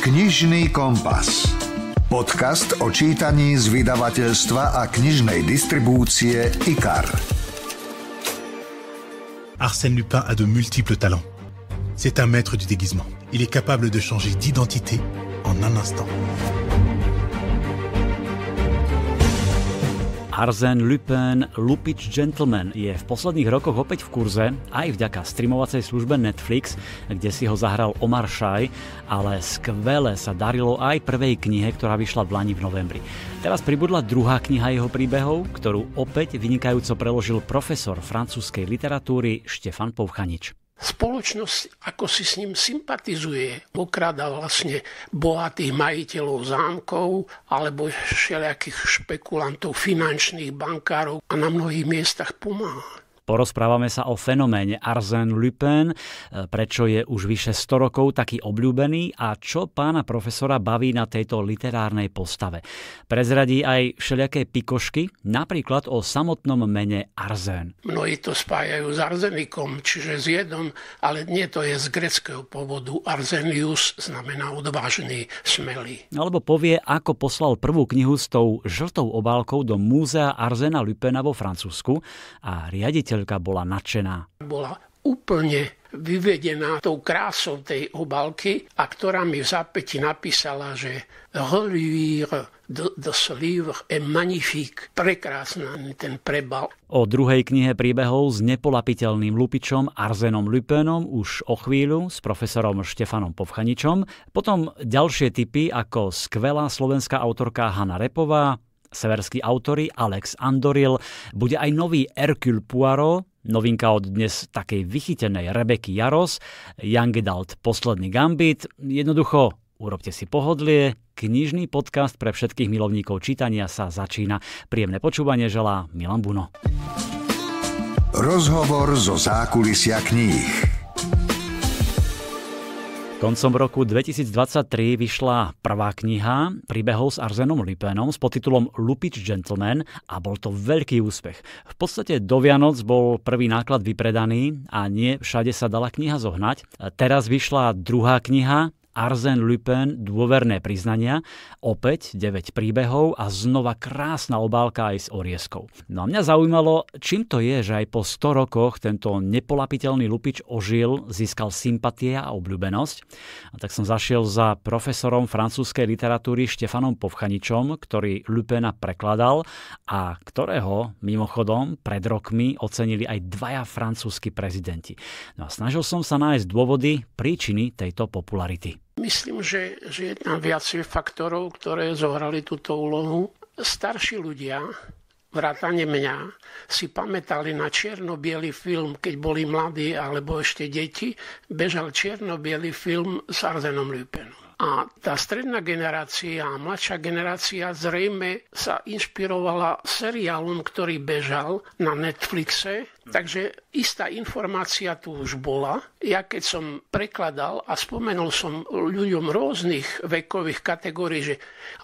Knižný kompas. Podcast o čítaní z vydavateľstva a knižnej distribúcie Icar. Arsène Lupin a de multiples talents. C'est un maître du déguisement. Il est capable de changer d'identité en un instant. Arzen Lupin Lupič Gentleman je v posledných rokoch opäť v kurze, aj vďaka streamovacej službe Netflix, kde si ho zahral Omar Shai, ale skvele sa darilo aj prvej knihe, ktorá vyšla v Lani v novembri. Teraz pribudla druhá kniha jeho príbehov, ktorú opäť vynikajúco preložil profesor francúzskej literatúry Štefan Povchanič spoločnosť ako si s ním sympatizuje, okrada vlastne bohatých majiteľov zámkov alebo všelijakých špekulantov, finančných bankárov a na mnohých miestach pomáha. Porozprávame sa o fenoméne Arsène Lupin, e, prečo je už vyše 100 rokov taký obľúbený a čo pána profesora baví na tejto literárnej postave. Prezradí aj všelijaké pikošky, napríklad o samotnom mene Arzen. Mnohí to spájajú s Arzenikom, čiže s jedom, ale nie to je z greckého pôvodu. Arzenius znamená odvážny, smelý. Alebo povie, ako poslal prvú knihu s tou žltou obálkou do múzea Arzena Lupena vo Francúzsku a riaditeľ riaditeľka bola nadšená. Bola úplne vyvedená tou krásou tej obálky a ktorá mi v zápäti napísala, že Reluire de, de ce livre est magnifique. Prekrásna ten prebal. O druhej knihe príbehov s nepolapiteľným lupičom Arzenom Lupénom už o chvíľu s profesorom Štefanom Povchaničom. Potom ďalšie typy ako skvelá slovenská autorka Hanna Repová, severský autory Alex Andoril, bude aj nový Hercule Poirot, Novinka od dnes takej vychytenej Rebeky Jaros, Young Adult Posledný Gambit. Jednoducho, urobte si pohodlie, knižný podcast pre všetkých milovníkov čítania sa začína. Príjemné počúvanie želá Milan Buno. Rozhovor zo zákulisia kníh. Koncom roku 2023 vyšla prvá kniha príbehov s Arzenom Lipenom s podtitulom Lupič Gentleman a bol to veľký úspech. V podstate do Vianoc bol prvý náklad vypredaný a nie všade sa dala kniha zohnať. Teraz vyšla druhá kniha Arzen Lupin dôverné priznania, opäť 9 príbehov a znova krásna obálka aj s orieskou. No a mňa zaujímalo, čím to je, že aj po 100 rokoch tento nepolapiteľný lupič ožil, získal sympatie a obľúbenosť. A tak som zašiel za profesorom francúzskej literatúry Štefanom Povchaničom, ktorý Lupena prekladal a ktorého mimochodom pred rokmi ocenili aj dvaja francúzski prezidenti. No a snažil som sa nájsť dôvody, príčiny tejto popularity. Myslím, že, že je tam viacej faktorov, ktoré zohrali túto úlohu. Starší ľudia, vrátane mňa, si pamätali na čierno film, keď boli mladí alebo ešte deti, bežal čierno film s Arzenom Lupenom. A tá stredná generácia a mladšia generácia zrejme sa inšpirovala seriálom, ktorý bežal na Netflixe, Hm. Takže istá informácia tu už bola. Ja keď som prekladal a spomenul som ľuďom rôznych vekových kategórií, že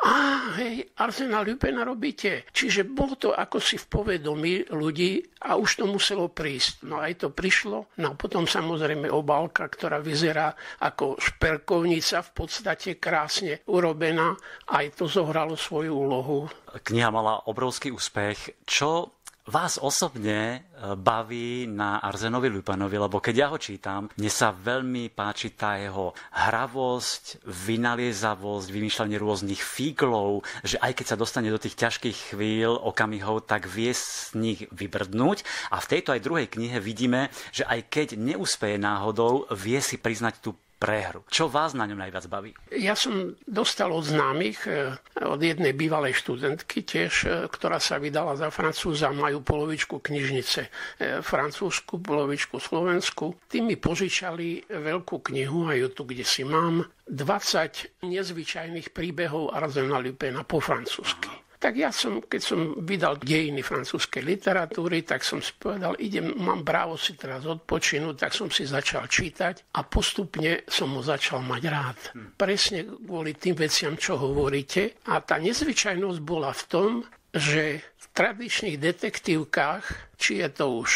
a hej, Arzena Lupena robíte. Čiže bolo to ako si v povedomí ľudí a už to muselo prísť. No aj to prišlo. No potom samozrejme obálka, ktorá vyzerá ako šperkovnica, v podstate krásne urobená. Aj to zohralo svoju úlohu. Kniha mala obrovský úspech. Čo vás osobne e, baví na Arzenovi Lupanovi, lebo keď ja ho čítam, mne sa veľmi páči tá jeho hravosť, vynaliezavosť, vymýšľanie rôznych figlov, že aj keď sa dostane do tých ťažkých chvíľ, okamihov, tak vie z nich vybrdnúť. A v tejto aj druhej knihe vidíme, že aj keď neúspeje náhodou, vie si priznať tú prehru. Čo vás na ňom najviac baví? Ja som dostal od známych, e, od jednej bývalej študentky tiež, e, ktorá sa vydala za Francúza, majú polovičku knižnice e, francúzsku, polovičku slovensku. Tí mi požičali veľkú knihu a ju tu kde si mám. 20 nezvyčajných príbehov Arzena Lupena po francúzsky. Tak ja som, keď som vydal dejiny francúzskej literatúry, tak som si povedal, idem, mám právo si teraz odpočinúť, tak som si začal čítať a postupne som ho začal mať rád. Hm. Presne kvôli tým veciam, čo hovoríte. A tá nezvyčajnosť bola v tom, že v tradičných detektívkach, či je to už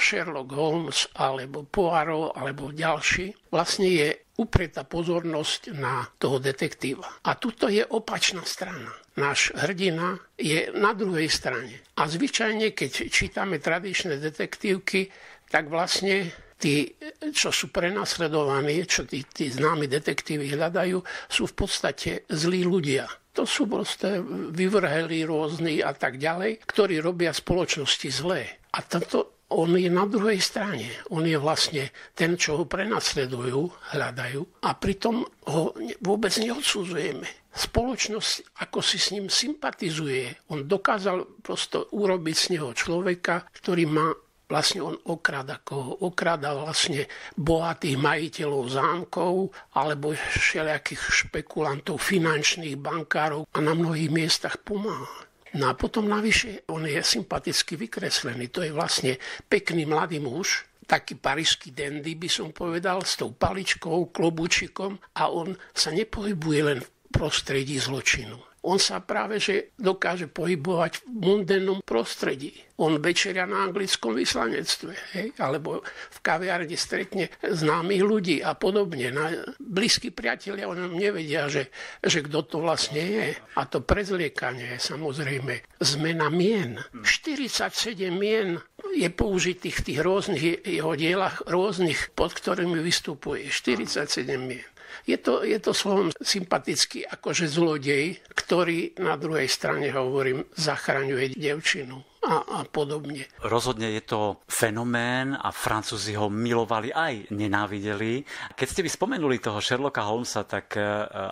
Sherlock Holmes alebo Poirot alebo ďalší, vlastne je upretá pozornosť na toho detektíva. A tuto je opačná strana. Náš hrdina je na druhej strane. A zvyčajne, keď čítame tradičné detektívky, tak vlastne tí, čo sú prenasledovaní, čo tí, tí známi detektívy hľadajú, sú v podstate zlí ľudia. To sú proste vyvrheli rôzni a tak ďalej, ktorí robia spoločnosti zlé. A toto on je na druhej strane. On je vlastne ten, čo ho prenasledujú, hľadajú a pritom ho vôbec neodsudzujeme. Spoločnosť ako si s ním sympatizuje. On dokázal prosto urobiť z neho človeka, ktorý má vlastne on okrada koho? Okrada vlastne bohatých majiteľov zámkov alebo všelijakých špekulantov, finančných bankárov a na mnohých miestach pomáha. No a potom navyše, on je sympaticky vykreslený. To je vlastne pekný mladý muž, taký parížský dendy, by som povedal, s tou paličkou, klobučikom a on sa nepohybuje len v prostredí zločinu on sa práve že dokáže pohybovať v mundennom prostredí. On večeria na anglickom vyslanectve, hej? alebo v kaviarni stretne známych ľudí a podobne. Na, blízki priatelia o ňom nevedia, že, že kto to vlastne je. A to prezliekanie je samozrejme zmena mien. 47 hm. mien je použitých v tých rôznych jeho dielach, rôznych, pod ktorými vystupuje. 47 mien. Je to, je to slovom sympatický akože zlodej, ktorý na druhej strane, hovorím, zachraňuje devčinu a, a podobne. Rozhodne je to fenomén a Francúzi ho milovali aj nenávideli. Keď ste by spomenuli toho Sherlocka Holmesa, tak e,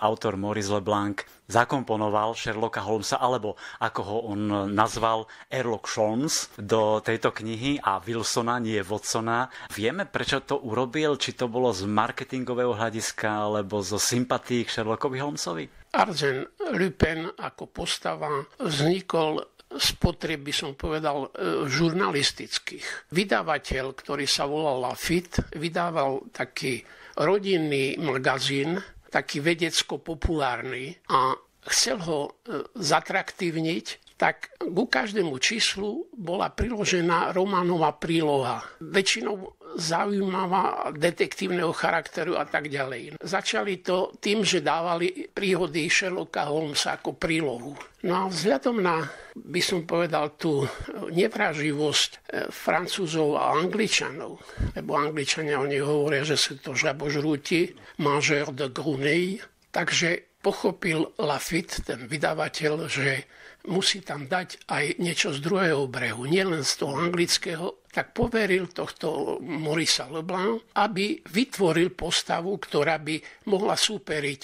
autor Maurice Leblanc zakomponoval Sherlocka Holmesa, alebo ako ho on nazval, Sherlock Holmes do tejto knihy a Wilsona, nie Watsona. Vieme, prečo to urobil? Či to bolo z marketingového hľadiska, alebo zo sympatí k Sherlockovi Holmesovi? Arzen Lupin ako postava vznikol spotrieb, by som povedal, e, žurnalistických. Vydavateľ, ktorý sa volal Lafit, vydával taký rodinný magazín, taký vedecko-populárny a chcel ho e, zatraktívniť, tak ku každému číslu bola priložená románová príloha. Väčšinou zaujímavá detektívneho charakteru a tak ďalej. Začali to tým, že dávali príhody Sherlocka Holmesa ako prílohu. No a vzhľadom na, by som povedal, tú nevraživosť e, Francúzov a Angličanov, lebo Angličania oni hovoria, že sú to žabožrúti, mažer de Grunei, takže pochopil Lafitte, ten vydavateľ, že musí tam dať aj niečo z druhého brehu, nielen z toho anglického, tak poveril tohto Morisa Leblanc, aby vytvoril postavu, ktorá by mohla súperiť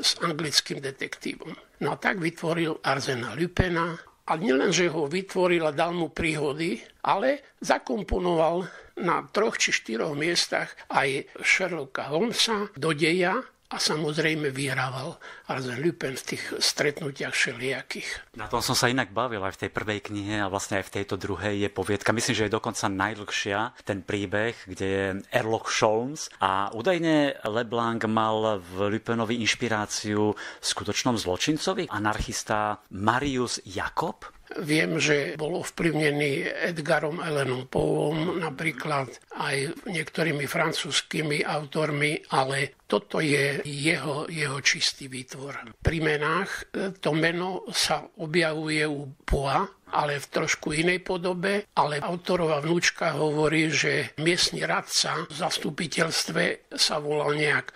s anglickým detektívom. No a tak vytvoril Arzena Lupena a že ho vytvoril a dal mu príhody, ale zakomponoval na troch či štyroch miestach aj Sherlocka Holmesa do deja a samozrejme vyhrával Arzen Lupin v tých stretnutiach všelijakých. Na tom som sa inak bavil aj v tej prvej knihe a vlastne aj v tejto druhej je poviedka. Myslím, že je dokonca najdlhšia ten príbeh, kde je Erloch Sholmes a údajne Leblanc mal v Lupinovi inšpiráciu v skutočnom zločincovi, anarchista Marius Jakob, Viem, že bol ovplyvnený Edgarom Allenom Povom napríklad aj niektorými francúzskými autormi, ale toto je jeho, jeho čistý výtvor. Pri menách e, to meno sa objavuje u Poa, ale v trošku inej podobe, ale autorová vnúčka hovorí, že miestny radca v zastupiteľstve sa volal nejak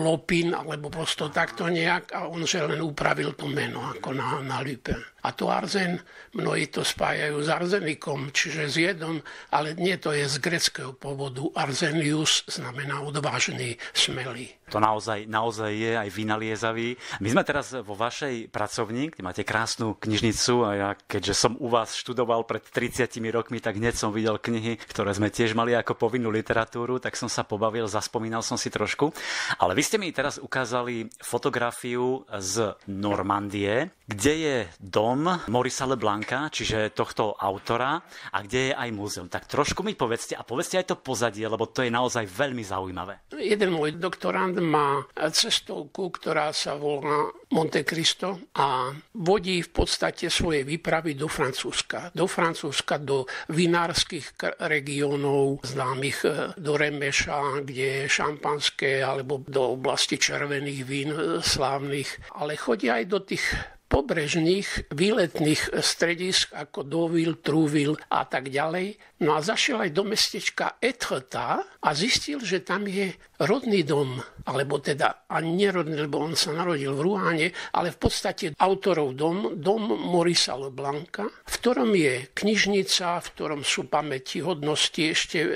Lopin, alebo prosto takto nejak a on že len upravil to meno ako na, na Lupin. A tu arzen, mnohí to spájajú s arzenikom, čiže s jedom, ale nie to je z greckého pôvodu. Arzenius znamená odvážny, smelý. To naozaj, naozaj je aj vynaliezavý. My sme teraz vo vašej pracovni, kde máte krásnu knižnicu a ja keďže som u vás študoval pred 30 rokmi, tak hneď som videl knihy, ktoré sme tiež mali ako povinnú literatúru, tak som sa pobavil, zaspomínal som si trošku. Ale vy ste mi teraz ukázali fotografiu z Normandie, kde je dom dielom Morisa Leblanca, čiže tohto autora, a kde je aj múzeum. Tak trošku mi povedzte a povedzte aj to pozadie, lebo to je naozaj veľmi zaujímavé. Jeden môj doktorant má cestovku, ktorá sa volá Monte Cristo a vodí v podstate svoje výpravy do Francúzska. Do Francúzska, do vinárskych regiónov známych eh, do Remeša, kde je šampanské, alebo do oblasti červených vín eh, slávnych. Ale chodí aj do tých pobrežných výletných stredisk ako Dovil, Trúvil a tak ďalej. No a zašiel aj do mestečka Etcheta a zistil, že tam je rodný dom, alebo teda ani nerodný, lebo on sa narodil v Ruáne, ale v podstate autorov dom, dom Morisa Leblanca, v ktorom je knižnica, v ktorom sú pamäti, hodnosti ešte, e,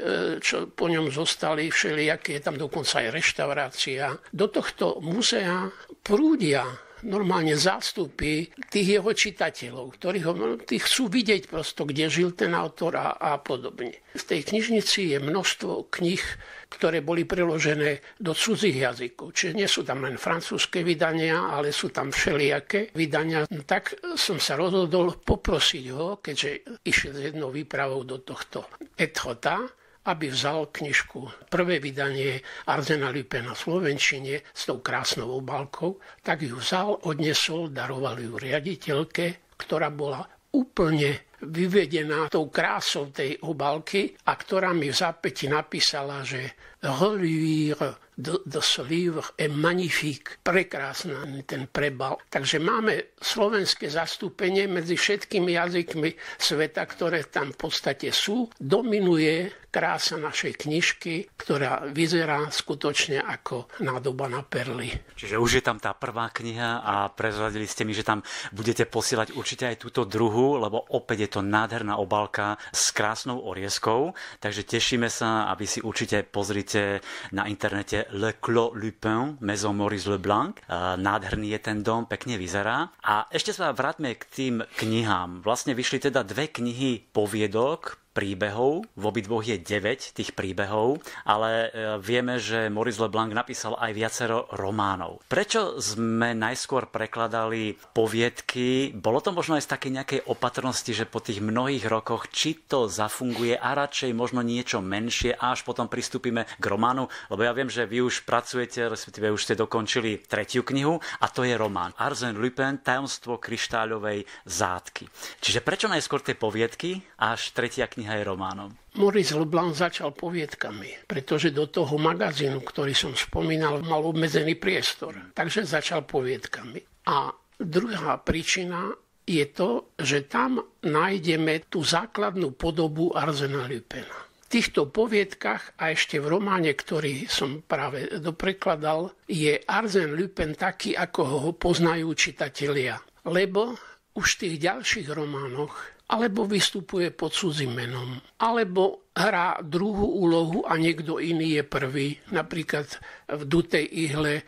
čo po ňom zostali, všelijaké, je tam dokonca aj reštaurácia. Do tohto múzea prúdia normálne zástupy tých jeho čitateľov, ktorí ho, no, tí chcú vidieť prosto, kde žil ten autor a, a podobne. V tej knižnici je množstvo kníh, ktoré boli preložené do cudzích jazykov. Čiže nie sú tam len francúzske vydania, ale sú tam všelijaké vydania. No, tak som sa rozhodol poprosiť ho, keďže išiel s jednou výpravou do tohto Edhota, aby vzal knižku, prvé vydanie Arzena Lipe na Slovenčine s tou krásnou obálkou, tak ju vzal, odnesol, daroval ju riaditeľke, ktorá bola úplne vyvedená tou krásou tej obálky a ktorá mi v zápäti napísala, že reluire do, do livres je magnifique, prekrásna ten prebal. Takže máme slovenské zastúpenie medzi všetkými jazykmi sveta, ktoré tam v podstate sú. Dominuje krása našej knižky, ktorá vyzerá skutočne ako nádoba na perly. Čiže už je tam tá prvá kniha a prezradili ste mi, že tam budete posielať určite aj túto druhú, lebo opäť je to nádherná obálka s krásnou orieskou, takže tešíme sa aby si určite pozrite na internete Le Clos Lupin, Maison Maurice Leblanc. Nádherný je ten dom, pekne vyzerá. A ešte sa vrátme k tým knihám. Vlastne vyšli teda dve knihy poviedok, príbehov, v obidvoch je 9 tých príbehov, ale e, vieme, že Maurice Leblanc napísal aj viacero románov. Prečo sme najskôr prekladali poviedky? Bolo to možno aj z také nejakej opatrnosti, že po tých mnohých rokoch, či to zafunguje a radšej možno niečo menšie a až potom pristúpime k románu, lebo ja viem, že vy už pracujete, respektíve už ste dokončili tretiu knihu a to je román Arzen Lupin, Tajomstvo kryštáľovej zátky. Čiže prečo najskôr tie poviedky až tretia kniha kniha je románom? Moritz Leblanc začal poviedkami, pretože do toho magazínu, ktorý som spomínal, mal obmedzený priestor. Takže začal poviedkami. A druhá príčina je to, že tam nájdeme tú základnú podobu Arzena Lupena. V týchto poviedkach a ešte v románe, ktorý som práve doprekladal, je Arzen Lupen taký, ako ho poznajú čitatelia. Lebo už v tých ďalších románoch alebo vystupuje pod cudzím menom, alebo hrá druhú úlohu a niekto iný je prvý. Napríklad v Dutej ihle eh,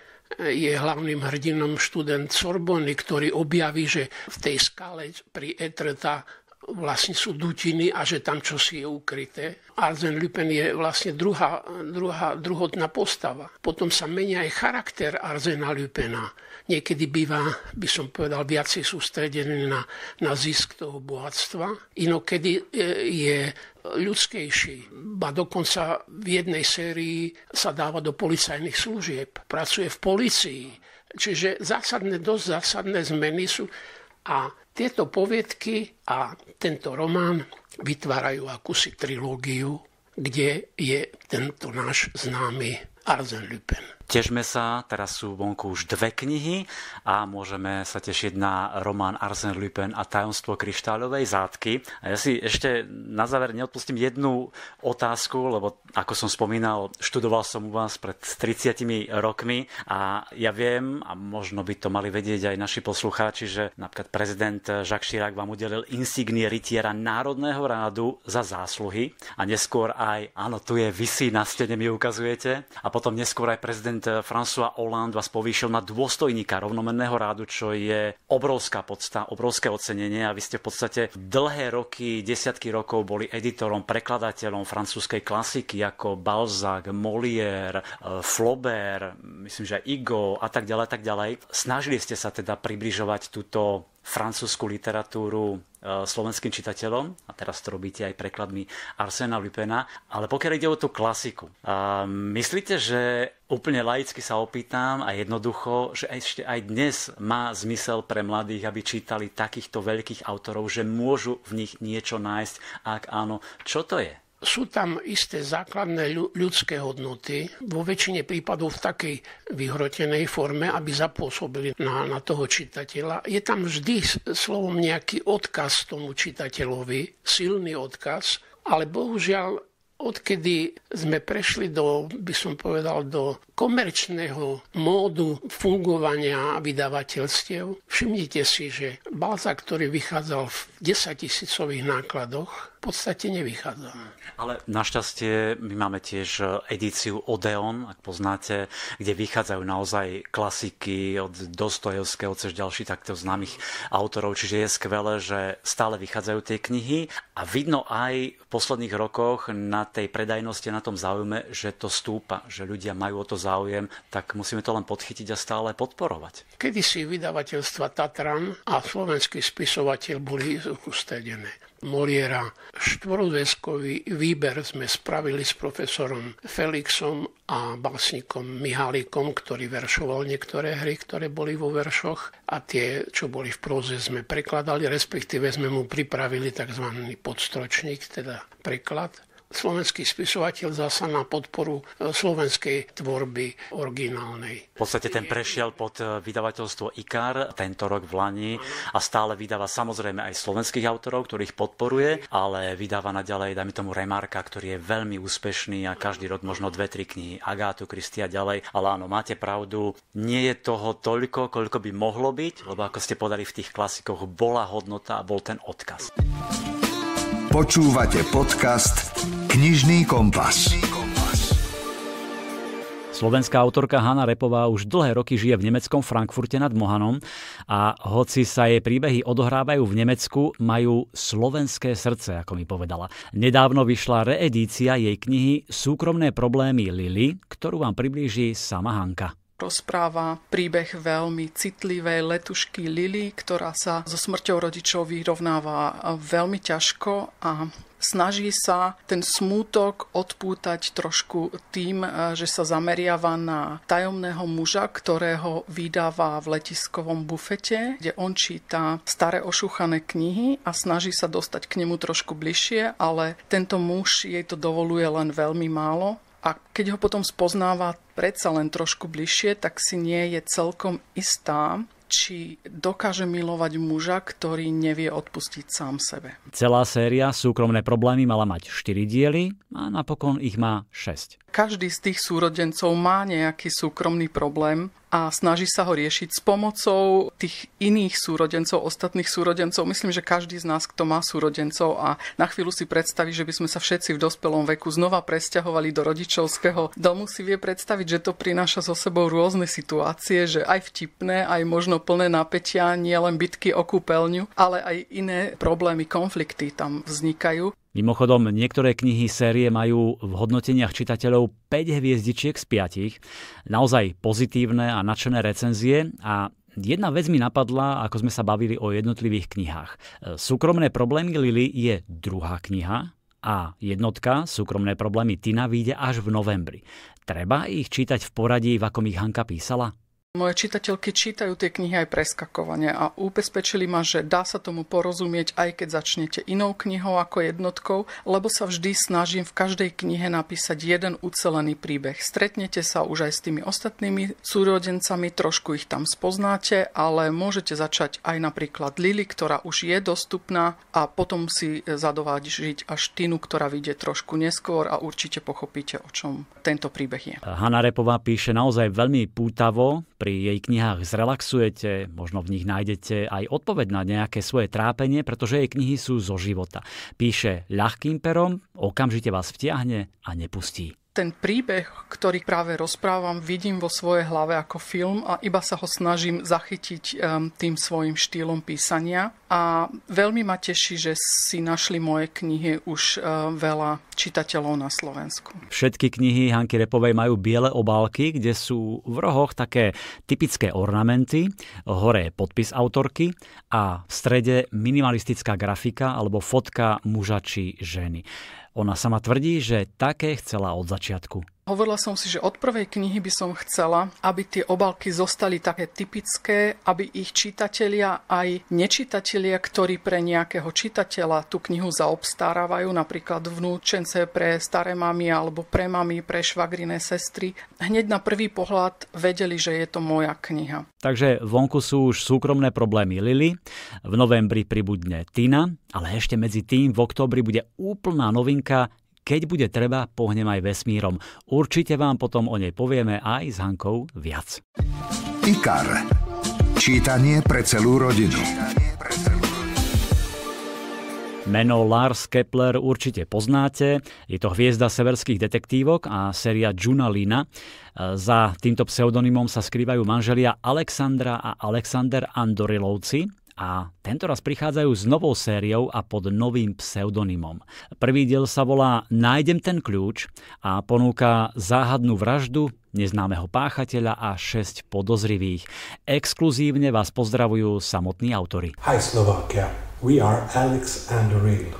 je hlavným hrdinom študent Sorbony, ktorý objaví, že v tej skale pri Etreta vlastne sú dutiny a že tam čosi je ukryté. Arzen Lupin je vlastne druhá, druhá, druhotná postava. Potom sa menia aj charakter Arzena Lupena niekedy býva, by som povedal, viacej sústredený na, na zisk toho bohatstva. Inokedy e, je ľudskejší. a dokonca v jednej sérii sa dáva do policajných služieb. Pracuje v policii. Čiže zásadné, dosť zásadné zmeny sú. A tieto poviedky a tento román vytvárajú akúsi trilógiu, kde je tento náš známy Arzen Lupin. Težme sa, teraz sú vonku už dve knihy a môžeme sa tešiť na román Arsene Lupin a tajomstvo kryštáľovej zátky. A ja si ešte na záver neodpustím jednu otázku, lebo ako som spomínal, študoval som u vás pred 30 rokmi a ja viem, a možno by to mali vedieť aj naši poslucháči, že napríklad prezident Jacques Chirac vám udelil insignie rytiera Národného rádu za zásluhy a neskôr aj, áno, tu je vysí na stene, mi ukazujete, a potom neskôr aj prezident prezident eh, François Hollande vás povýšil na dôstojníka rovnomenného rádu, čo je obrovská podsta, obrovské ocenenie a vy ste v podstate dlhé roky, desiatky rokov boli editorom, prekladateľom francúzskej klasiky ako Balzac, Molière, eh, Flaubert, myslím, že Igo a tak ďalej, tak ďalej. Snažili ste sa teda približovať túto francúzsku literatúru e, slovenským čitateľom, a teraz to robíte aj prekladmi Arsena Lupena, ale pokiaľ ide o tú klasiku, a myslíte, že úplne laicky sa opýtam a jednoducho, že ešte aj dnes má zmysel pre mladých, aby čítali takýchto veľkých autorov, že môžu v nich niečo nájsť, ak áno, čo to je? Sú tam isté základné ľudské hodnoty, vo väčšine prípadov v takej vyhrotenej forme, aby zapôsobili na, na toho čitateľa. Je tam vždy slovom nejaký odkaz tomu čitateľovi, silný odkaz, ale bohužiaľ odkedy sme prešli do, by som povedal, do komerčného módu fungovania vydavateľstiev, všimnite si, že Balza, ktorý vychádzal v 10 tisícových nákladoch, v podstate nevychádzam. Ale našťastie my máme tiež e, edíciu Odeon, ak poznáte, kde vychádzajú naozaj klasiky od Dostojevského, cez ďalší takto známych autorov, čiže je skvelé, že stále vychádzajú tie knihy a vidno aj v posledných rokoch na tej predajnosti, na tom záujme, že to stúpa, že ľudia majú o to záujem, tak musíme to len podchytiť a stále podporovať. Kedy si vydavateľstva Tatran a slovenský spisovateľ boli ustedené. Moliera. Štvorozväzkový výber sme spravili s profesorom Felixom a básnikom Mihalikom, ktorý veršoval niektoré hry, ktoré boli vo veršoch a tie, čo boli v próze, sme prekladali, respektíve sme mu pripravili tzv. podstročník, teda preklad slovenský spisovateľ zasa na podporu e, slovenskej tvorby originálnej. V podstate ten prešiel pod e, vydavateľstvo IKAR tento rok v Lani a stále vydáva samozrejme aj slovenských autorov, ktorých podporuje, ale vydáva naďalej, dajme tomu Remarka, ktorý je veľmi úspešný a každý rok možno dve, tri knihy Agátu, Kristia ďalej. Ale áno, máte pravdu, nie je toho toľko, koľko by mohlo byť, lebo ako ste podali v tých klasikoch, bola hodnota a bol ten odkaz. Počúvate podcast Knižný kompas. Slovenská autorka Hanna Repová už dlhé roky žije v nemeckom Frankfurte nad Mohanom a hoci sa jej príbehy odohrávajú v Nemecku, majú slovenské srdce, ako mi povedala. Nedávno vyšla reedícia jej knihy Súkromné problémy Lily, ktorú vám priblíži sama Hanka rozpráva príbeh veľmi citlivej letušky Lily, ktorá sa so smrťou rodičov vyrovnáva veľmi ťažko a snaží sa ten smútok odpútať trošku tým, eh, že sa zameriava na tajomného muža, ktorého vydáva v letiskovom bufete, kde on číta staré ošúchané knihy a snaží sa dostať k nemu trošku bližšie, ale tento muž jej to dovoluje len veľmi málo a keď ho potom spoznáva predsa len trošku bližšie, tak si nie je celkom istá, či dokáže milovať muža, ktorý nevie odpustiť sám sebe. Celá séria Súkromné problémy mala mať 4 diely a napokon ich má 6. Každý z tých súrodencov má nejaký súkromný problém a snaží sa ho riešiť s pomocou tých iných súrodencov, ostatných súrodencov. Myslím, že každý z nás, kto má súrodencov a na chvíľu si predstaví, že by sme sa všetci v dospelom veku znova presťahovali do rodičovského domu, si vie predstaviť, že to prináša so sebou rôzne situácie, že aj vtipné, aj možno plné napätia, nielen bitky o kúpeľňu, ale aj iné problémy, konflikty tam vznikajú. Mimochodom, niektoré knihy série majú v hodnoteniach čitateľov 5 hviezdičiek z 5. Naozaj pozitívne a nadšené recenzie a Jedna vec mi napadla, ako sme sa bavili o jednotlivých knihách. Súkromné problémy Lily je druhá kniha, a jednotka, súkromné problémy Tina, vyjde až v novembri. Treba ich čítať v poradí, v akom ich Hanka písala? Moje čitateľky čítajú tie knihy aj preskakovane a ubezpečili ma, že dá sa tomu porozumieť, aj keď začnete inou knihou ako jednotkou, lebo sa vždy snažím v každej knihe napísať jeden ucelený príbeh. Stretnete sa už aj s tými ostatnými súrodencami, trošku ich tam spoznáte, ale môžete začať aj napríklad Lily, ktorá už je dostupná a potom si zadovážiť až Tinu, ktorá vyjde trošku neskôr a určite pochopíte, o čom tento príbeh je. Hanna Repová píše naozaj veľmi pútavo, pri jej knihách zrelaxujete, možno v nich nájdete aj odpoveď na nejaké svoje trápenie, pretože jej knihy sú zo života. Píše ľahkým perom, okamžite vás vtiahne a nepustí ten príbeh, ktorý práve rozprávam, vidím vo svojej hlave ako film a iba sa ho snažím zachytiť tým svojim štýlom písania. A veľmi ma teší, že si našli moje knihy už veľa čitateľov na Slovensku. Všetky knihy Hanky Repovej majú biele obálky, kde sú v rohoch také typické ornamenty, hore podpis autorky a v strede minimalistická grafika alebo fotka muža či ženy. Ona sama tvrdí, že také chcela od začiatku. Hovorila som si, že od prvej knihy by som chcela, aby tie obalky zostali také typické, aby ich čitatelia aj nečitatelia, ktorí pre nejakého čitateľa tú knihu zaobstarávajú, napríklad vnúčence pre staré mamy alebo pre mami, pre švagriné sestry, hneď na prvý pohľad vedeli, že je to moja kniha. Takže vonku sú už súkromné problémy Lily, v novembri pribudne Tina, ale ešte medzi tým v oktobri bude úplná novinka keď bude treba, pohnem aj vesmírom. Určite vám potom o nej povieme aj s Hankou viac. IKAR. Čítanie pre celú rodinu. Meno Lars Kepler určite poznáte. Je to hviezda severských detektívok a séria Juna Lina. Za týmto pseudonymom sa skrývajú manželia Alexandra a Alexander Andorilovci, a tento raz prichádzajú s novou sériou a pod novým pseudonymom. Prvý diel sa volá Nájdem ten kľúč a ponúka záhadnú vraždu, neznámeho páchateľa a šesť podozrivých. Exkluzívne vás pozdravujú samotní autory. Hi Slovakia. We are Alex Andoril.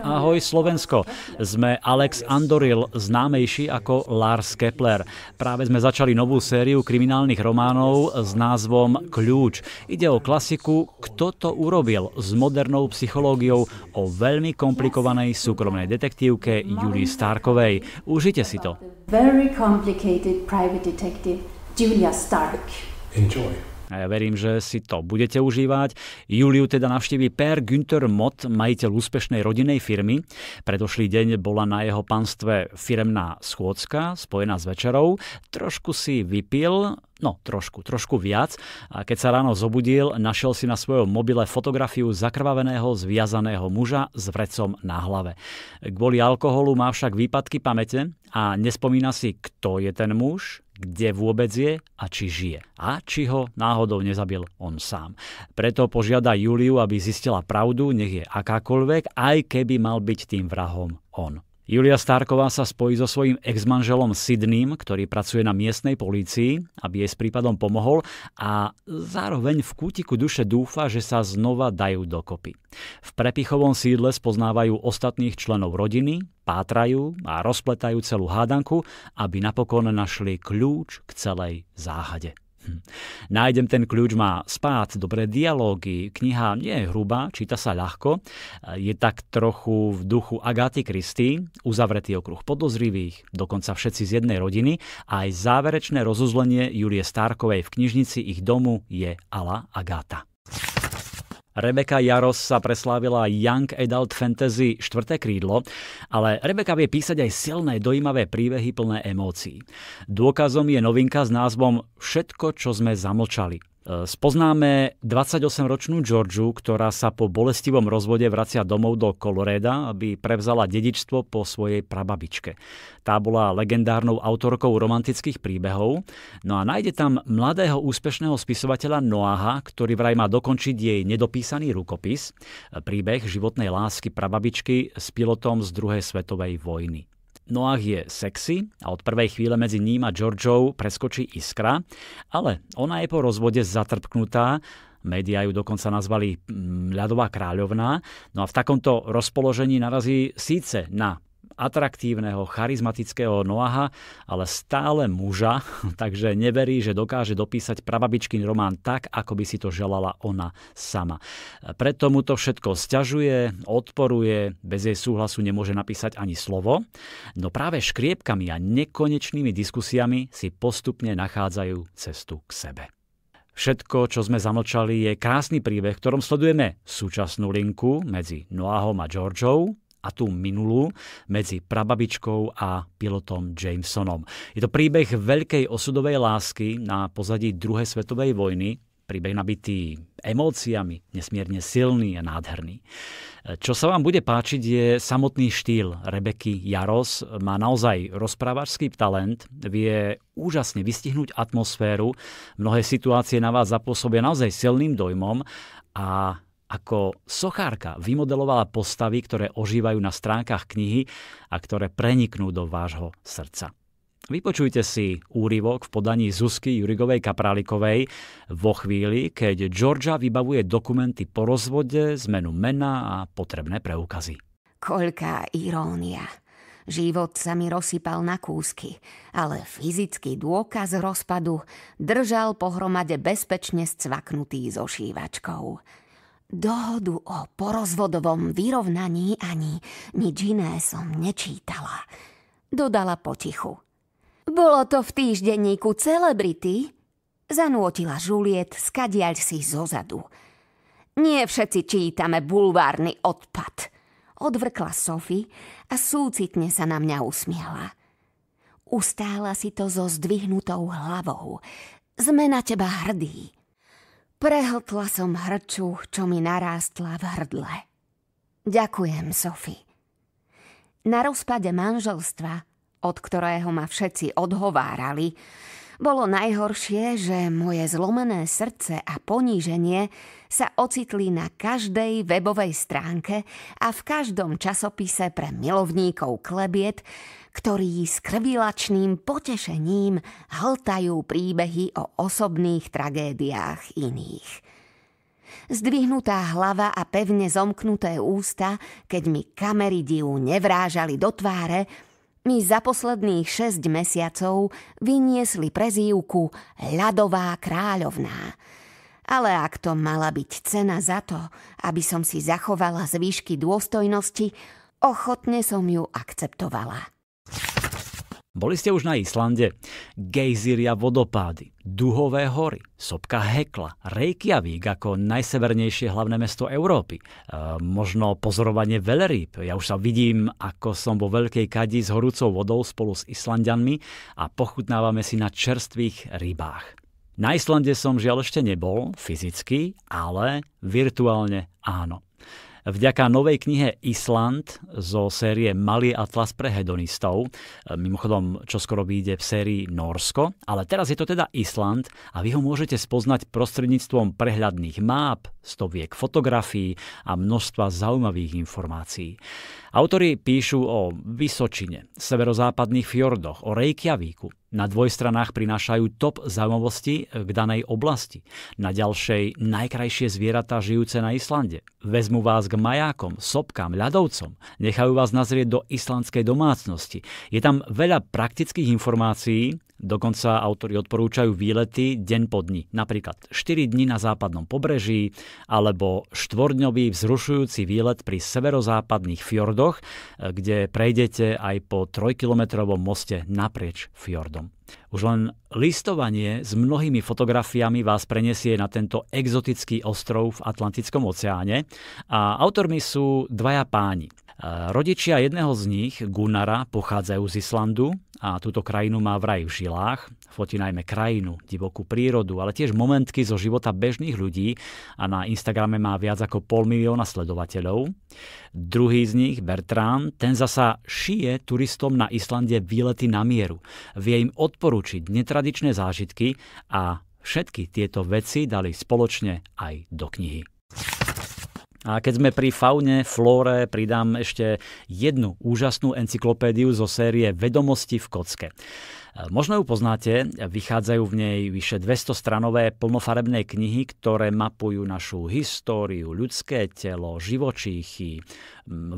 Ahoj Slovensko, sme Alex Andoril, známejší ako Lars Kepler. Práve sme začali novú sériu kriminálnych románov s názvom Kľúč. Ide o klasiku Kto to urobil s modernou psychológiou o veľmi komplikovanej súkromnej detektívke Julie Starkovej. Užite si to. Very complicated private detective Julia Stark. Enjoy. A ja verím, že si to budete užívať. Juliu teda navštíví Per Günther Mott, majiteľ úspešnej rodinej firmy. Predošlý deň bola na jeho panstve firemná schôdzka spojená s večerou. Trošku si vypil, No, trošku, trošku viac. A keď sa ráno zobudil, našiel si na svojom mobile fotografiu zakrvaveného, zviazaného muža s vrecom na hlave. Kvôli alkoholu má však výpadky pamäte a nespomína si, kto je ten muž, kde vôbec je a či žije. A či ho náhodou nezabil on sám. Preto požiada Juliu, aby zistila pravdu, nech je akákoľvek, aj keby mal byť tým vrahom on. Julia Starková sa spojí so svojím exmanželom Sidným, ktorý pracuje na miestnej polícii, aby jej s prípadom pomohol a zároveň v kútiku duše dúfa, že sa znova dajú dokopy. V prepichovom sídle spoznávajú ostatných členov rodiny, pátrajú a rozpletajú celú hádanku, aby napokon našli kľúč k celej záhade. Hm. Nájdem ten kľúč má spát, dobré dialógy, kniha nie je hrubá, číta sa ľahko, je tak trochu v duchu Agáty Kristy, uzavretý okruh podozrivých, dokonca všetci z jednej rodiny a aj záverečné rozuzlenie Julie Starkovej v knižnici ich domu je ala Agáta. Rebeka Jaros sa preslávila Young Adult Fantasy 4. krídlo, ale Rebeka vie písať aj silné, dojímavé príbehy plné emócií. Dôkazom je novinka s názvom Všetko, čo sme zamlčali. Eh, spoznáme 28-ročnú Georgiu, ktorá sa po bolestivom rozvode vracia domov do Koloréda, aby prevzala dedičstvo po svojej prababičke. Tá bola legendárnou autorkou romantických príbehov. No a nájde tam mladého úspešného spisovateľa Noaha, ktorý vraj má dokončiť jej nedopísaný rukopis, eh, príbeh životnej lásky prababičky s pilotom z druhej svetovej vojny. Noah je sexy a od prvej chvíle medzi ním a Georgiou preskočí iskra, ale ona je po rozvode zatrpknutá, Média ju dokonca nazvali mm, ľadová kráľovná. No a v takomto rozpoložení narazí síce na atraktívneho, charizmatického Noaha, ale stále muža, takže neverí, že dokáže dopísať prababičkin román tak, ako by si to želala ona sama. Preto mu to všetko sťažuje, odporuje, bez jej súhlasu nemôže napísať ani slovo. No práve škriepkami a nekonečnými diskusiami si postupne nachádzajú cestu k sebe. Všetko, čo sme zamlčali, je krásny príbeh, v ktorom sledujeme súčasnú linku medzi Noahom a Georgeou, a tú minulú medzi prababičkou a pilotom Jamesonom. Je to príbeh veľkej osudovej lásky na pozadí druhej svetovej vojny, príbeh nabitý emóciami, nesmierne silný a nádherný. Čo sa vám bude páčiť je samotný štýl Rebeky Jaros. Má naozaj rozprávačský talent, vie úžasne vystihnúť atmosféru, mnohé situácie na vás zapôsobia naozaj silným dojmom a ako sochárka vymodelovala postavy, ktoré ožívajú na stránkach knihy a ktoré preniknú do vášho srdca. Vypočujte si úryvok v podaní Zuzky Jurigovej Kapralikovej vo chvíli, keď Georgia vybavuje dokumenty po rozvode, zmenu mena a potrebné preukazy. Koľká irónia. Život sa mi rozsypal na kúsky, ale fyzický dôkaz rozpadu držal pohromade bezpečne scvaknutý so šívačkou. Dohodu o porozvodovom vyrovnaní ani nič iné som nečítala. Dodala potichu. Bolo to v týždenníku Celebrity? Zanútila Juliet, skadiaľ si zozadu. Nie všetci čítame bulvárny odpad. Odvrkla Sophie a súcitne sa na mňa usmiala. Ustála si to so zdvihnutou hlavou. Sme na teba hrdí. Prehltla som hrču, čo mi narástla v hrdle. Ďakujem, Sophie. Na rozpade manželstva, od ktorého ma všetci odhovárali, bolo najhoršie, že moje zlomené srdce a poníženie sa ocitli na každej webovej stránke a v každom časopise pre milovníkov klebiet, ktorí s krvilačným potešením hltajú príbehy o osobných tragédiách iných. Zdvihnutá hlava a pevne zomknuté ústa, keď mi kamery divu nevrážali do tváre, mi za posledných 6 mesiacov vyniesli prezývku ľadová kráľovná. Ale ak to mala byť cena za to, aby som si zachovala zvýšky dôstojnosti, ochotne som ju akceptovala. Boli ste už na Islande? Gejzíria vodopády, duhové hory, sopka Hekla, Reykjavík ako najsevernejšie hlavné mesto Európy. E, možno pozorovanie veľrýb. Ja už sa vidím, ako som vo veľkej kadi s horúcou vodou spolu s Islandianmi a pochutnávame si na čerstvých rybách. Na Islande som žiaľ ešte nebol fyzicky, ale virtuálne áno. Vďaka novej knihe Island zo série Malý atlas pre hedonistov, mimochodom čo skoro vyjde v sérii Norsko, ale teraz je to teda Island a vy ho môžete spoznať prostredníctvom prehľadných máp, stoviek fotografií a množstva zaujímavých informácií. Autori píšu o Vysočine, severozápadných fjordoch, o Reykjavíku. Na dvojstranách prinášajú top zaujímavosti k danej oblasti. Na ďalšej najkrajšie zvieratá žijúce na Islande. Vezmu vás k majákom, sopkám, ľadovcom. Nechajú vás nazrieť do islandskej domácnosti. Je tam veľa praktických informácií, Dokonca autori odporúčajú výlety deň po dni, napríklad 4 dní na západnom pobreží alebo štvordňový vzrušujúci výlet pri severozápadných fjordoch, eh, kde prejdete aj po trojkilometrovom moste naprieč fjordom. Už len listovanie s mnohými fotografiami vás prenesie na tento exotický ostrov v Atlantickom oceáne a autormi sú dvaja páni. E, rodičia jedného z nich, Gunara, pochádzajú z Islandu a túto krajinu má vraj v žilách. Fotí najmä krajinu, divokú prírodu, ale tiež momentky zo života bežných ľudí a na Instagrame má viac ako pol milióna sledovateľov. Druhý z nich, Bertrand, ten zasa šije turistom na Islande výlety na mieru. Vie im od odporúčiť netradičné zážitky a všetky tieto veci dali spoločne aj do knihy. A keď sme pri faune, flóre, pridám ešte jednu úžasnú encyklopédiu zo série Vedomosti v kocke. Možno ju poznáte, vychádzajú v nej vyše 200-stranové plnofarebné knihy, ktoré mapujú našu históriu, ľudské telo, živočíchy,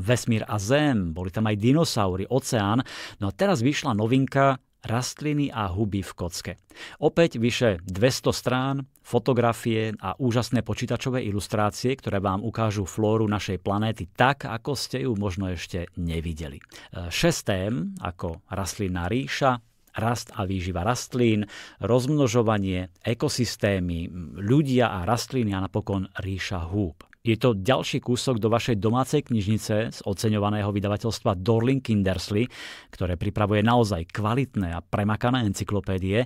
vesmír a zem, boli tam aj dinosaury, oceán. No a teraz vyšla novinka Rastliny a huby v kocke. Opäť vyše 200 strán, fotografie a úžasné počítačové ilustrácie, ktoré vám ukážu flóru našej planéty tak, ako ste ju možno ešte nevideli. E, Šest tém, ako rastlina ríša, rast a výživa rastlín, rozmnožovanie, ekosystémy, ľudia a rastliny a napokon ríša húb. Je to ďalší kúsok do vašej domácej knižnice z oceňovaného vydavateľstva Dorling Kindersley, ktoré pripravuje naozaj kvalitné a premakané encyklopédie.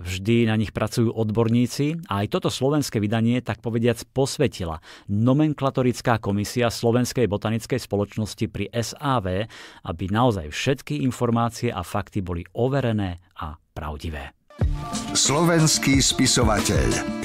Vždy na nich pracujú odborníci a aj toto slovenské vydanie, tak povediac, posvetila nomenklatorická komisia Slovenskej botanickej spoločnosti pri SAV, aby naozaj všetky informácie a fakty boli overené a pravdivé. Slovenský spisovateľ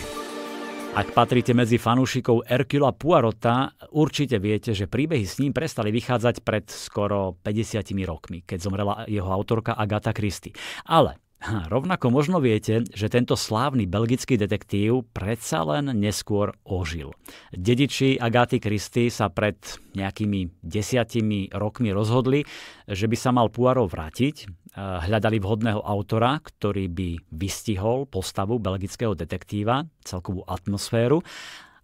ak patríte medzi fanúšikov Erkula Puarota, určite viete, že príbehy s ním prestali vychádzať pred skoro 50 rokmi, keď zomrela jeho autorka Agatha Christie. Ale Rovnako možno viete, že tento slávny belgický detektív predsa len neskôr ožil. Dediči Agáty Kristy sa pred nejakými desiatimi rokmi rozhodli, že by sa mal Poirot vrátiť. Eh, hľadali vhodného autora, ktorý by vystihol postavu belgického detektíva, celkovú atmosféru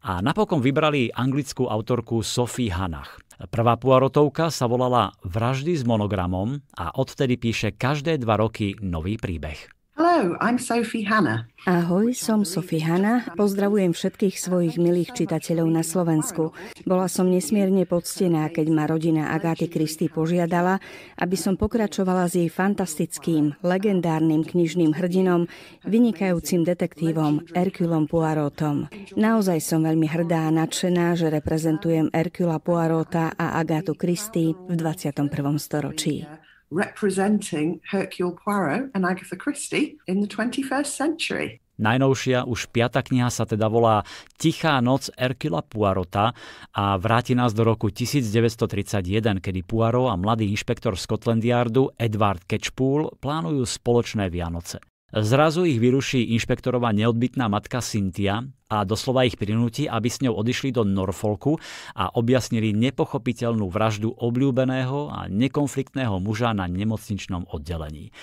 a napokon vybrali anglickú autorku Sophie Hanach. Prvá puarotovka sa volala Vraždy s monogramom a odtedy píše každé dva roky nový príbeh. Hello, I'm Sophie Hanna. Ahoj, som Sophie Hanna. Pozdravujem všetkých svojich milých čitateľov na Slovensku. Bola som nesmierne poctená, keď ma rodina Agáty Kristy požiadala, aby som pokračovala s jej fantastickým, legendárnym knižným hrdinom, vynikajúcim detektívom Erkulom Poirotom. Naozaj som veľmi hrdá a nadšená, že reprezentujem Erkula Poirota a Agátu Kristy v 21. storočí representing Hercule Poirot and Agatha Christie in the 21st century. Najnovšia už piata kniha sa teda volá Tichá noc Erkila Puarota a vráti nás do roku 1931, kedy Puaro a mladý inšpektor Scotland Yardu Edward Catchpool plánujú spoločné Vianoce. Zrazu ich vyruší inšpektorová neodbytná matka Cynthia a doslova ich prinúti, aby s ňou odišli do Norfolku a objasnili nepochopiteľnú vraždu obľúbeného a nekonfliktného muža na nemocničnom oddelení.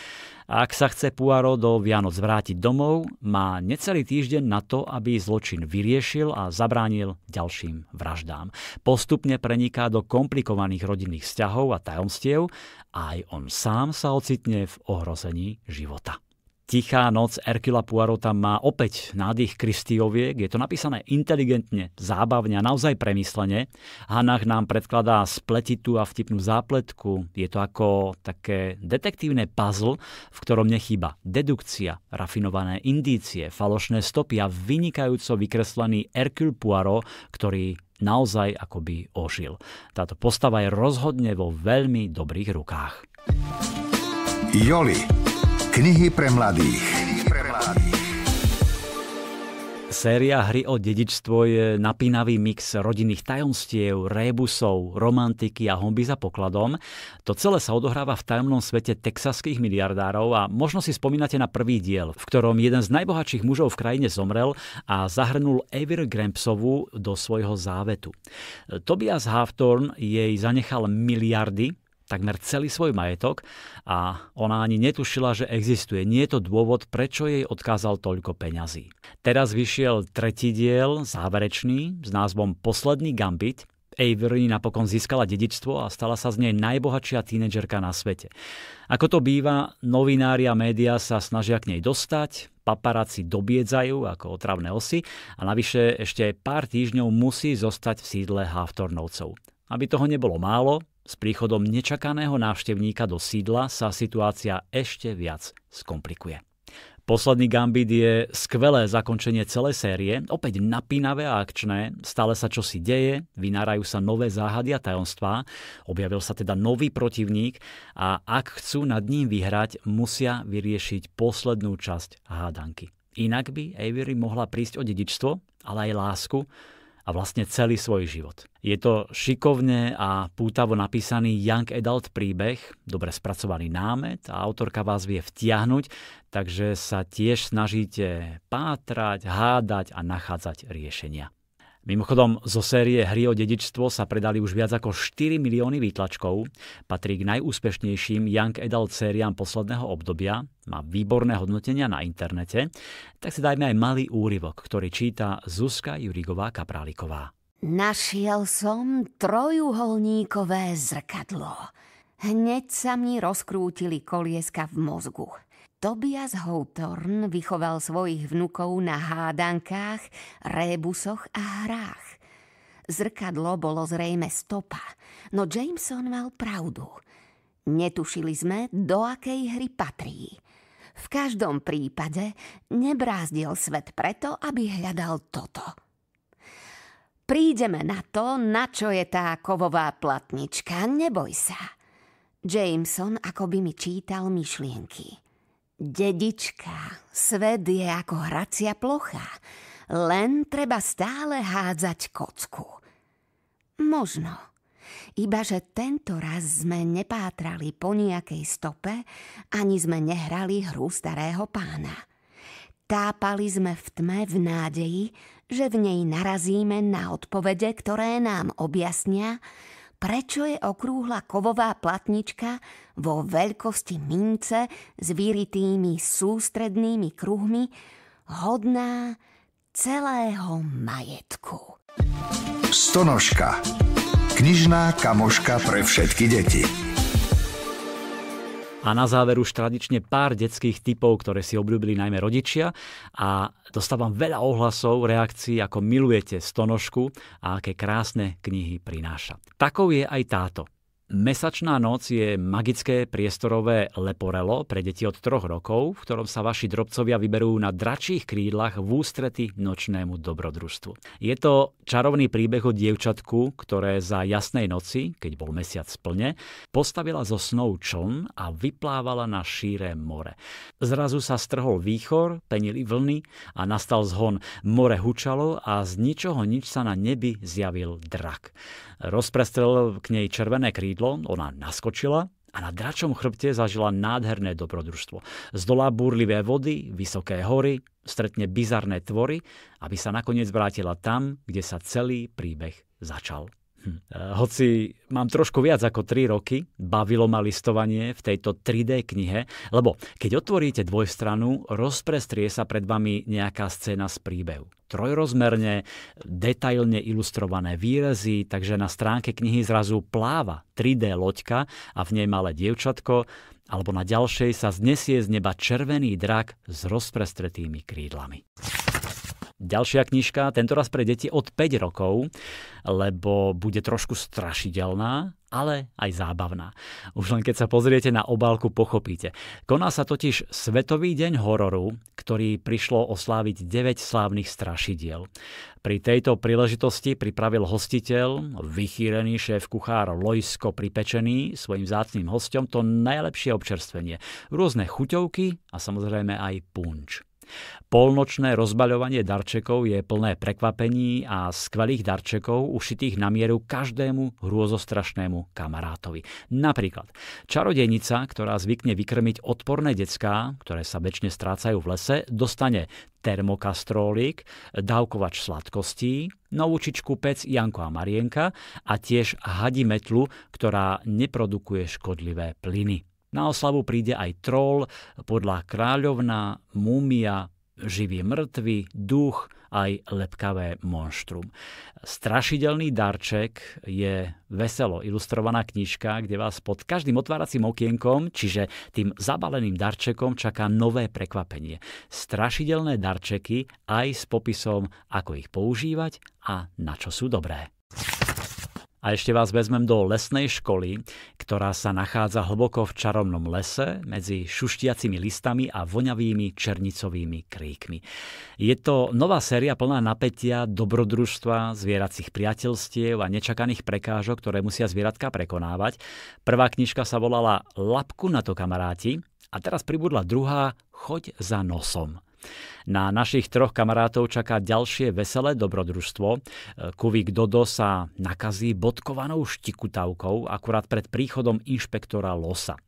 Ak sa chce Puaro do Vianoc vrátiť domov, má necelý týždeň na to, aby zločin vyriešil a zabránil ďalším vraždám. Postupne preniká do komplikovaných rodinných vzťahov a tajomstiev a aj on sám sa ocitne v ohrození života. Tichá noc Erkila Puarota má opäť nádych Kristioviek, je to napísané inteligentne, zábavne a naozaj premyslene. Hanach nám predkladá spletitú a vtipnú zápletku, je to ako také detektívne puzzle, v ktorom nechýba dedukcia, rafinované indície, falošné stopy a vynikajúco vykreslený Erkil Poirot, ktorý naozaj akoby ožil. Táto postava je rozhodne vo veľmi dobrých rukách. Joli. Knihy pre mladých. Séria hry o dedičstvo je napínavý mix rodinných tajomstiev, rébusov, romantiky a homby za pokladom. To celé sa odohráva v tajomnom svete texaských miliardárov a možno si spomínate na prvý diel, v ktorom jeden z najbohatších mužov v krajine zomrel a zahrnul Avery Grampsovu do svojho závetu. Tobias Hawthorne jej zanechal miliardy, takmer celý svoj majetok a ona ani netušila, že existuje. Nie je to dôvod, prečo jej odkázal toľko peňazí. Teraz vyšiel tretí diel, záverečný, s názvom Posledný gambit. Avery napokon získala dedičstvo a stala sa z nej najbohatšia tínedžerka na svete. Ako to býva, novinári a médiá sa snažia k nej dostať, paparáci dobiedzajú ako otravné osy a navyše ešte pár týždňov musí zostať v sídle Haftornovcov. Aby toho nebolo málo, s príchodom nečakaného návštevníka do sídla sa situácia ešte viac skomplikuje. Posledný Gambit je skvelé zakončenie celej série, opäť napínavé a akčné, stále sa čosi deje, vynárajú sa nové záhady a tajomstvá, objavil sa teda nový protivník a ak chcú nad ním vyhrať, musia vyriešiť poslednú časť hádanky. Inak by Avery mohla prísť o dedičstvo, ale aj lásku, a vlastne celý svoj život. Je to šikovne a pútavo napísaný young adult príbeh, dobre spracovaný námet a autorka vás vie vtiahnuť, takže sa tiež snažíte pátrať, hádať a nachádzať riešenia. Mimochodom, zo série Hry o dedičstvo sa predali už viac ako 4 milióny výtlačkov, patrí k najúspešnejším Young Adult sériám posledného obdobia, má výborné hodnotenia na internete, tak si dajme aj malý úryvok, ktorý číta Zuzka Jurigová Kapráliková. Našiel som trojuholníkové zrkadlo. Hneď sa mi rozkrútili kolieska v mozgu. Tobias Houthorn vychoval svojich vnukov na hádankách, rébusoch a hrách. Zrkadlo bolo zrejme stopa, no Jameson mal pravdu. Netušili sme, do akej hry patrí. V každom prípade nebrázdil svet preto, aby hľadal toto. Prídeme na to, na čo je tá kovová platnička, neboj sa. Jameson akoby mi čítal myšlienky – Dedička, svet je ako hracia plocha, len treba stále hádzať kocku. Možno, iba že tento raz sme nepátrali po nejakej stope, ani sme nehrali hru starého pána. Tápali sme v tme v nádeji, že v nej narazíme na odpovede, ktoré nám objasnia, prečo je okrúhla kovová platnička vo veľkosti mince s vyritými sústrednými kruhmi hodná celého majetku. Stonožka. Knižná kamoška pre všetky deti. A na záver už tradične pár detských typov, ktoré si obľúbili najmä rodičia. A dostávam veľa ohlasov, reakcií, ako milujete Stonožku a aké krásne knihy prináša. Takou je aj táto. Mesačná noc je magické priestorové leporelo pre deti od troch rokov, v ktorom sa vaši drobcovia vyberú na dračích krídlach v ústrety nočnému dobrodružstvu. Je to čarovný príbeh o dievčatku, ktoré za jasnej noci, keď bol mesiac plne, postavila zo snou čln a vyplávala na šíre more. Zrazu sa strhol výchor, penili vlny a nastal zhon. More hučalo a z ničoho nič sa na nebi zjavil drak. Rozprestrel k nej červené krídlo, ona naskočila a na dračom chrbte zažila nádherné dobrodružstvo. Zdolá búrlivé vody, vysoké hory, stretne bizarné tvory, aby sa nakoniec vrátila tam, kde sa celý príbeh začal. Hm. Eh, hoci mám trošku viac ako 3 roky, bavilo ma listovanie v tejto 3D knihe, lebo keď otvoríte dvojstranu, rozprestrie sa pred vami nejaká scéna z príbehu. Trojrozmerne, detailne ilustrované výrazy, takže na stránke knihy zrazu pláva 3D loďka a v nej malé dievčatko, alebo na ďalšej sa znesie z neba červený drak s rozprestretými krídlami. Ďalšia knižka, tentoraz pre deti od 5 rokov, lebo bude trošku strašidelná, ale aj zábavná. Už len keď sa pozriete na obálku, pochopíte. Koná sa totiž Svetový deň hororu, ktorý prišlo osláviť 9 slávnych strašidiel. Pri tejto príležitosti pripravil hostiteľ, vychýrený šéf kuchár Lojsko pripečený svojim zácným hostom to najlepšie občerstvenie. Rôzne chuťovky a samozrejme aj punč. Polnočné rozbaľovanie darčekov je plné prekvapení a skvelých darčekov ušitých na mieru každému hrôzostrašnému kamarátovi. Napríklad čarodejnica, ktorá zvykne vykrmiť odporné decká, ktoré sa bečne strácajú v lese, dostane termokastrólik, dávkovač sladkostí, novúčičku pec Janko a Marienka a tiež hadimetlu, ktorá neprodukuje škodlivé plyny. Na oslavu príde aj trol, podľa kráľovna, mumia, živý mŕtvy, duch, aj lepkavé monštrum. Strašidelný darček je veselo ilustrovaná knižka, kde vás pod každým otváracím okienkom, čiže tým zabaleným darčekom, čaká nové prekvapenie. Strašidelné darčeky aj s popisom, ako ich používať a na čo sú dobré. A ešte vás vezmem do lesnej školy, ktorá sa nachádza hlboko v čarovnom lese medzi šuštiacimi listami a voňavými černicovými kríkmi. Je to nová séria plná napätia, dobrodružstva, zvieracích priateľstiev a nečakaných prekážok, ktoré musia zvieratka prekonávať. Prvá knižka sa volala Lapku na to kamaráti a teraz pribudla druhá Choď za nosom. Na našich troch kamarátov čaká ďalšie veselé dobrodružstvo. E, Kuvik Dodo sa nakazí bodkovanou štikutavkou akurát pred príchodom inšpektora Losa.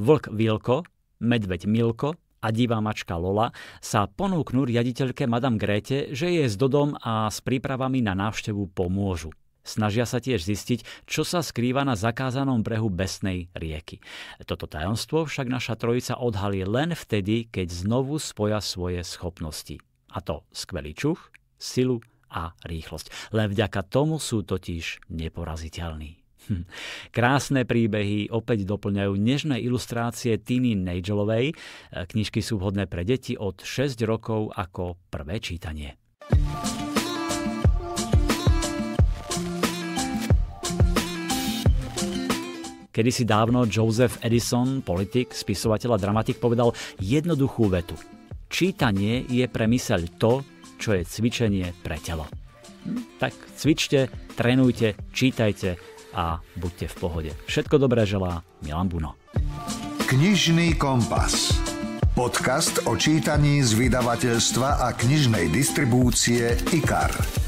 Vlk Vilko, medveď Milko a divá mačka Lola sa ponúknú riaditeľke Madame Grete, že je s Dodom a s prípravami na návštevu pomôžu. Snažia sa tiež zistiť, čo sa skrýva na zakázanom brehu besnej rieky. Toto tajomstvo však naša trojica odhalí len vtedy, keď znovu spoja svoje schopnosti. A to skvelý čuch, silu a rýchlosť. Len vďaka tomu sú totiž neporaziteľní. Hm. Krásne príbehy opäť doplňajú nežné ilustrácie Tiny Nagelovej. Knižky sú vhodné pre deti od 6 rokov ako prvé čítanie. Kedy si dávno Joseph Edison, politik, spisovateľ a dramatik povedal jednoduchú vetu. Čítanie je pre myseľ to, čo je cvičenie pre telo. Hm, tak cvičte, trénujte, čítajte a buďte v pohode. Všetko dobré želá Milan Buno. Knižný kompas. Podcast o čítaní z vydavateľstva a knižnej distribúcie IKAR.